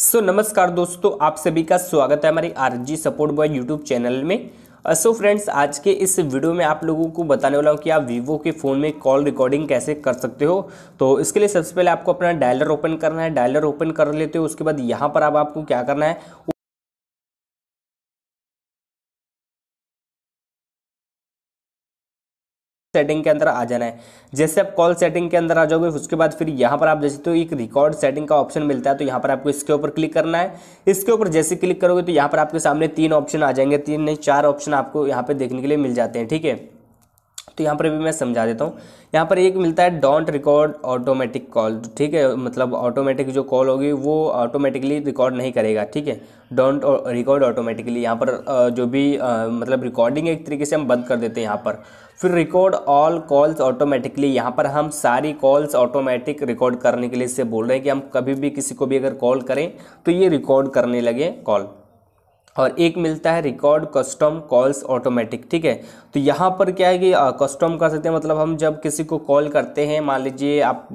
सो so, नमस्कार दोस्तों आप सभी का स्वागत है हमारे RG support boy YouTube channel में सो फ्रेंड्स आज के इस वीडियो में आप लोगों को बताने वाला हूँ कि आप वीवो के फ़ोन में कॉल रिकॉर्डिंग कैसे कर सकते हो तो इसके लिए सबसे पहले आपको अपना डायलर ओपन करना है डायलर ओपन कर लेते हो उसके बाद यहाँ पर अब आप आपको क्या करना है सेटिंग के अंदर आ जाना है जैसे आप कॉल सेटिंग के अंदर आ जाओगे उसके बाद फिर यहाँ पर आप जैसे तो एक रिकॉर्ड सेटिंग का ऑप्शन मिलता है तो यहाँ पर आपको इसके ऊपर क्लिक करना है इसके ऊपर जैसे क्लिक करोगे तो यहाँ पर आपके सामने तीन ऑप्शन आ जाएंगे तीन नहीं चार ऑप्शन आपको यहाँ पर देखने के लिए मिल जाते हैं ठीक है तो यहाँ पर भी मैं समझा देता हूँ यहाँ पर एक मिलता है डोंट रिकॉर्ड ऑटोमेटिक कॉल ठीक है मतलब ऑटोमेटिक जो कॉल होगी वो ऑटोमेटिकली रिकॉर्ड नहीं करेगा ठीक है डोंट रिकॉर्ड ऑटोमेटिकली यहाँ पर जो भी मतलब रिकॉर्डिंग एक तरीके से हम बंद कर देते हैं यहाँ पर फिर रिकॉर्ड ऑल कॉल्स ऑटोमेटिकली यहाँ पर हम सारी कॉल्स ऑटोमेटिक रिकॉर्ड करने के लिए इससे बोल रहे हैं कि हम कभी भी किसी को भी अगर कॉल करें तो ये रिकॉर्ड करने लगे कॉल और एक मिलता है रिकॉर्ड कस्टम कॉल्स ऑटोमेटिक ठीक है तो यहाँ पर क्या है कि कस्टम कर सकते हैं मतलब हम जब किसी को कॉल करते हैं मान लीजिए आप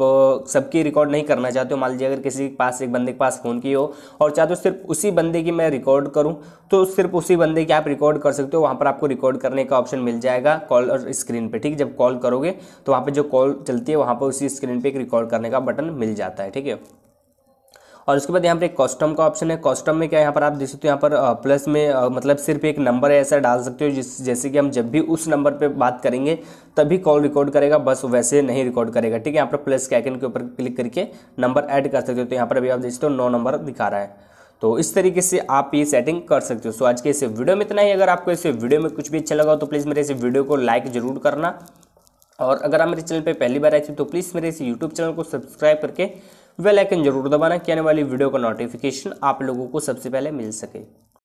सबकी रिकॉर्ड नहीं करना चाहते हो मान लीजिए अगर किसी के पास एक बंदे के पास फ़ोन की हो और चाहते हो तो सिर्फ उसी बंदे की मैं रिकॉर्ड करूँ तो सिर्फ उसी बंदे की आप रिकॉर्ड कर सकते हो वहाँ पर आपको रिकॉर्ड करने का ऑप्शन मिल जाएगा कॉल और स्क्रीन पर ठीक है जब कॉल करोगे तो वहाँ पर जो कॉल चलती है वहाँ पर उसी स्क्रीन पर एक रिकॉर्ड करने का बटन मिल जाता है ठीक है और उसके बाद यहाँ पर एक कॉस्टम का ऑप्शन है कॉस्टम में क्या यहाँ पर आप देख सकते हो यहाँ पर प्लस में मतलब सिर्फ एक नंबर ऐसा डाल सकते हो जिस जैसे कि हम जब भी उस नंबर पर बात करेंगे तभी कॉल रिकॉर्ड करेगा बस वैसे नहीं रिकॉर्ड करेगा ठीक है यहाँ पर प्लस के आइकन के ऊपर क्लिक करके नंबर ऐड कर सकते हो तो यहाँ पर अभी आप देख सकते हो नौ नंबर दिखा रहा है तो इस तरीके से आप ये सेटिंग कर सकते हो सो आज के इस वीडियो में इतना ही अगर आपको इस वीडियो में कुछ भी अच्छा लगा हो तो प्लीज़ मेरे इस वीडियो को लाइक जरूर करना और अगर आप मेरे चैनल पर पहली बार आए थे तो प्लीज़ मेरे इस यूट्यूब चैनल को सब्सक्राइब करके वेल आइकन जरूर दबाना कि आने वाली वीडियो का नोटिफिकेशन आप लोगों को सबसे पहले मिल सके